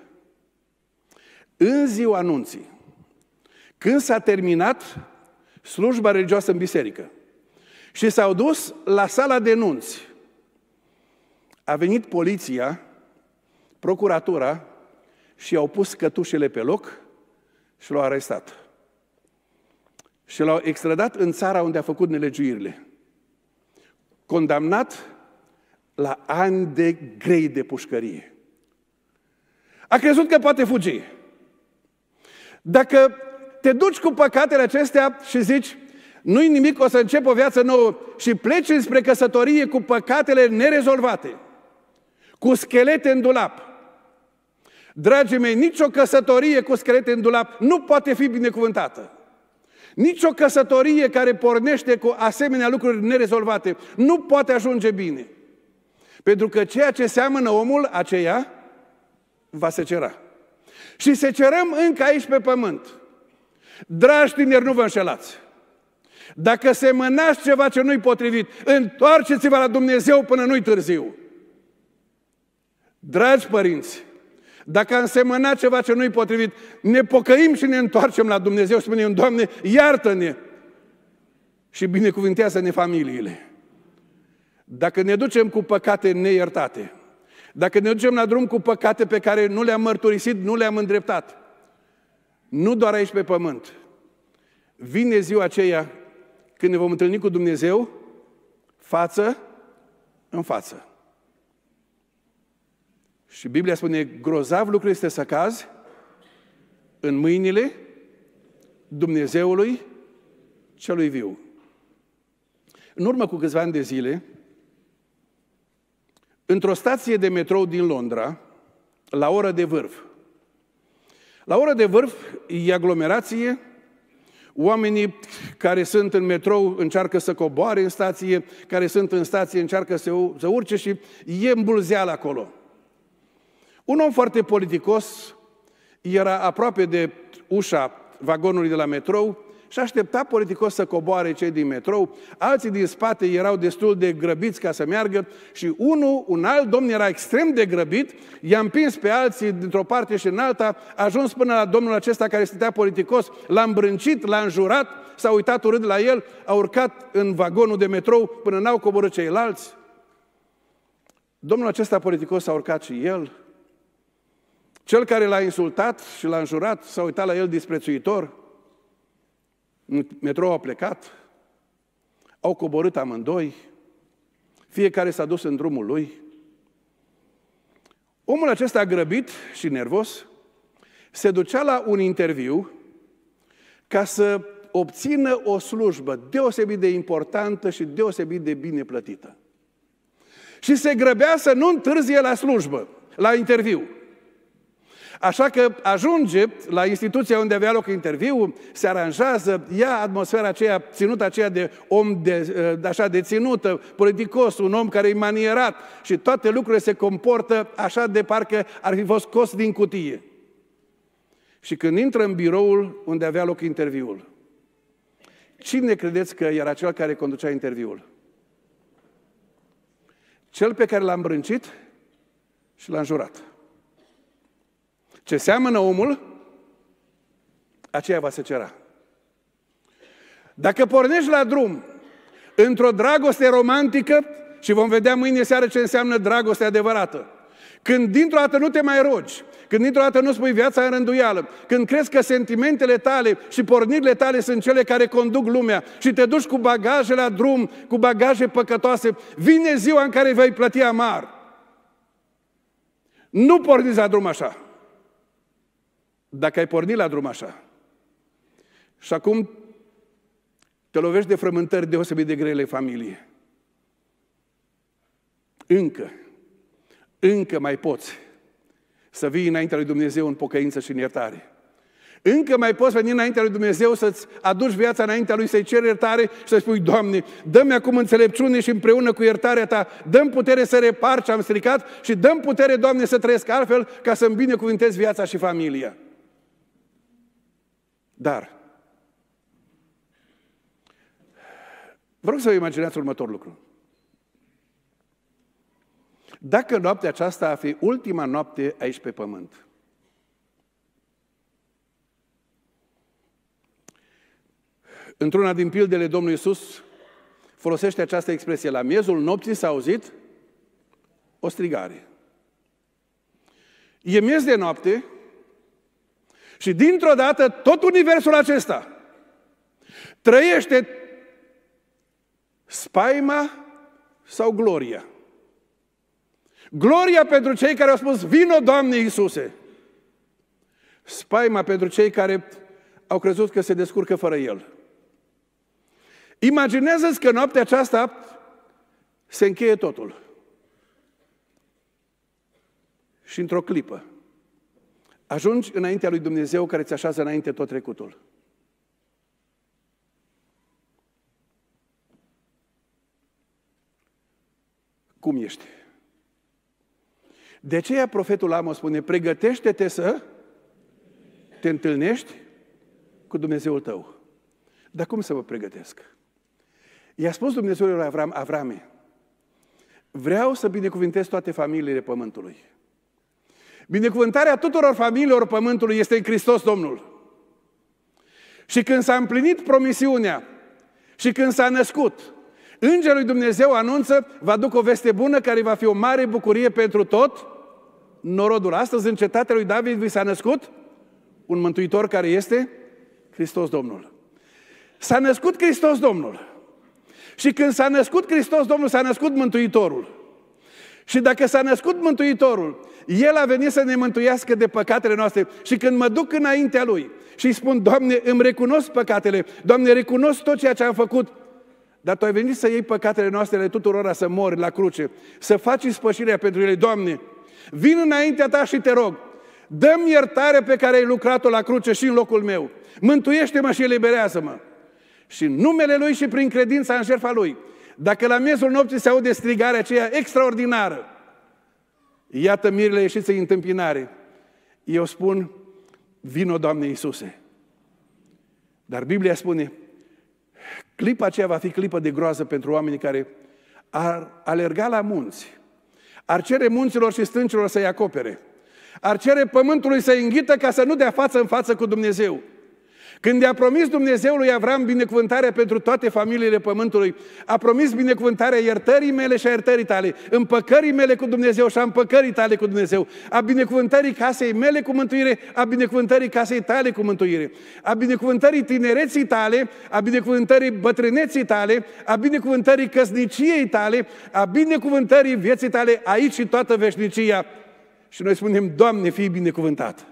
În ziua anunții, când s-a terminat slujba religioasă în biserică și s-au dus la sala de nunți, a venit poliția, procuratura și au pus cătușele pe loc și l-au arestat. Și l-au extradat în țara unde a făcut nelegiuirile. Condamnat la ani de grei de pușcărie. A crezut că poate fugi. Dacă te duci cu păcatele acestea și zici, nu-i nimic, o să încep o viață nouă și pleci spre căsătorie cu păcatele nerezolvate, cu schelete în dulap. Dragii mei, nicio căsătorie cu schelete în dulap nu poate fi binecuvântată. Nici o căsătorie care pornește cu asemenea lucruri nerezolvate nu poate ajunge bine. Pentru că ceea ce seamănă omul, aceea va cera. Și secerăm încă aici pe pământ. Dragi tineri, nu vă înșelați. Dacă se mânați ceva ce nu-i potrivit, întoarceți-vă la Dumnezeu până nu-i târziu. Dragi părinți, dacă am semănat ceva ce nu-i potrivit, ne pocăim și ne întoarcem la Dumnezeu și spunem, Doamne, iartă-ne și binecuvântează ne familiile. Dacă ne ducem cu păcate neiertate, dacă ne ducem la drum cu păcate pe care nu le-am mărturisit, nu le-am îndreptat, nu doar aici pe pământ, vine ziua aceea când ne vom întâlni cu Dumnezeu față în față. Și Biblia spune, grozav lucru este să cazi în mâinile Dumnezeului celui viu. În urmă cu câțiva ani de zile, într-o stație de metrou din Londra, la oră de vârf. La oră de vârf e aglomerație, oamenii care sunt în metrou încearcă să coboare în stație, care sunt în stație încearcă să, să urce și e îmbulzeal acolo. Un om foarte politicos era aproape de ușa vagonului de la metrou și aștepta politicos să coboare cei din metrou, alții din spate erau destul de grăbiți ca să meargă și unul, un alt domn era extrem de grăbit, i-a împins pe alții dintr-o parte și în alta, a ajuns până la domnul acesta care stătea politicos, l-a îmbrâncit, l-a înjurat, s-a uitat urât la el, a urcat în vagonul de metrou până n-au coborât ceilalți. Domnul acesta politicos a urcat și el. Cel care l-a insultat și l-a înjurat s-a uitat la el disprețuitor metrou a plecat, au coborât amândoi, fiecare s-a dus în drumul lui. Omul acesta grăbit și nervos se ducea la un interviu ca să obțină o slujbă deosebit de importantă și deosebit de bine plătită. Și se grăbea să nu întârzie la slujbă, la interviu. Așa că ajunge la instituția unde avea loc interviu, se aranjează, ia atmosfera aceea, ținută aceea de om de, eh, așa de ținută, politicos, un om care e manierat și toate lucrurile se comportă așa de parcă ar fi fost scos din cutie. Și când intră în biroul unde avea loc interviul, cine credeți că era cel care conducea interviul? Cel pe care l-a îmbrâncit și l-a înjurat. Ce seamănă omul, aceea va se cera. Dacă pornești la drum într-o dragoste romantică, și vom vedea mâine seară ce înseamnă dragoste adevărată, când dintr-o dată nu te mai rogi, când dintr-o dată nu spui viața în rânduială, când crezi că sentimentele tale și pornirile tale sunt cele care conduc lumea și te duci cu bagaje la drum, cu bagaje păcătoase, vine ziua în care vei plăti amar. Nu porniți la drum așa. Dacă ai pornit la drum așa și acum te lovești de frământări deosebit de grele familie, încă, încă mai poți să vii înaintea lui Dumnezeu în pocăință și în iertare. Încă mai poți veni înaintea lui Dumnezeu să-ți aduci viața înaintea lui, să-i ceri iertare și să spui, Doamne, dă-mi acum înțelepciune și împreună cu iertarea Ta, dăm putere să repar ce am stricat și dăm putere, Doamne, să trăiesc altfel ca să-mi binecuvintez viața și familia. Dar, vreau să vă imaginați următorul lucru. Dacă noaptea aceasta a fi ultima noapte aici pe pământ, Într-una din pildele Domnului Iisus folosește această expresie. La miezul nopții s-a auzit o strigare. E miez de noapte, și dintr-o dată, tot universul acesta trăiește spaima sau gloria. Gloria pentru cei care au spus, vino Doamne Iisuse! Spaima pentru cei care au crezut că se descurcă fără El. Imaginează-ți că noaptea aceasta se încheie totul. Și într-o clipă. Ajungi înaintea lui Dumnezeu care ți așează înainte tot trecutul. Cum ești? De aceea profetul Amos spune, pregătește-te să te întâlnești cu Dumnezeul tău. Dar cum să mă pregătesc? I-a spus Dumnezeul lui Avram, Avrame, vreau să binecuvintez toate familiile pământului. Binecuvântarea tuturor familiilor pământului este în Hristos Domnul. Și când s-a împlinit promisiunea și când s-a născut, Îngerul lui Dumnezeu anunță, va duc o veste bună care va fi o mare bucurie pentru tot norodul. Astăzi în cetatea lui David vi s-a născut un mântuitor care este Hristos Domnul. S-a născut Hristos Domnul. Și când s-a născut Hristos Domnul, s-a născut Mântuitorul. Și dacă s-a născut Mântuitorul el a venit să ne mântuiască de păcatele noastre și când mă duc înaintea Lui și îi spun, Doamne, îmi recunosc păcatele, Doamne, recunosc tot ceea ce am făcut, dar Tu ai venit să iei păcatele noastre de tuturor să mori la cruce, să faci spășirea pentru ele, Doamne, vin înaintea Ta și te rog, dă-mi iertare pe care ai lucrat-o la cruce și în locul meu, mântuiește-mă și eliberează-mă. Și în numele Lui și prin credința în jertfa Lui, dacă la miezul nopții se aude strigarea aceea extraordinară, Iată mirile ieșiți în întâmpinare. Eu spun, vino Doamne Iisuse. Dar Biblia spune, clipa aceea va fi clipă de groază pentru oamenii care ar alerga la munți, ar cere munților și stâncilor să-i acopere, ar cere pământului să-i înghită ca să nu dea față în față cu Dumnezeu. Când i-a promis Dumnezeu lui Avram binecuvântarea pentru toate familiile pământului, a promis binecuvântarea iertării mele și a iertării tale, împăcării mele cu Dumnezeu și a împăcării tale cu Dumnezeu, a binecuvântării casei mele cu mântuire, a binecuvântării casei tale cu mântuire, a binecuvântării tinereții tale, a binecuvântării bătrâneții tale, a binecuvântării căsniciei tale, a binecuvântării vieții tale aici și toată veșnicia. Și noi spunem, Doamne, fii binecuvântat!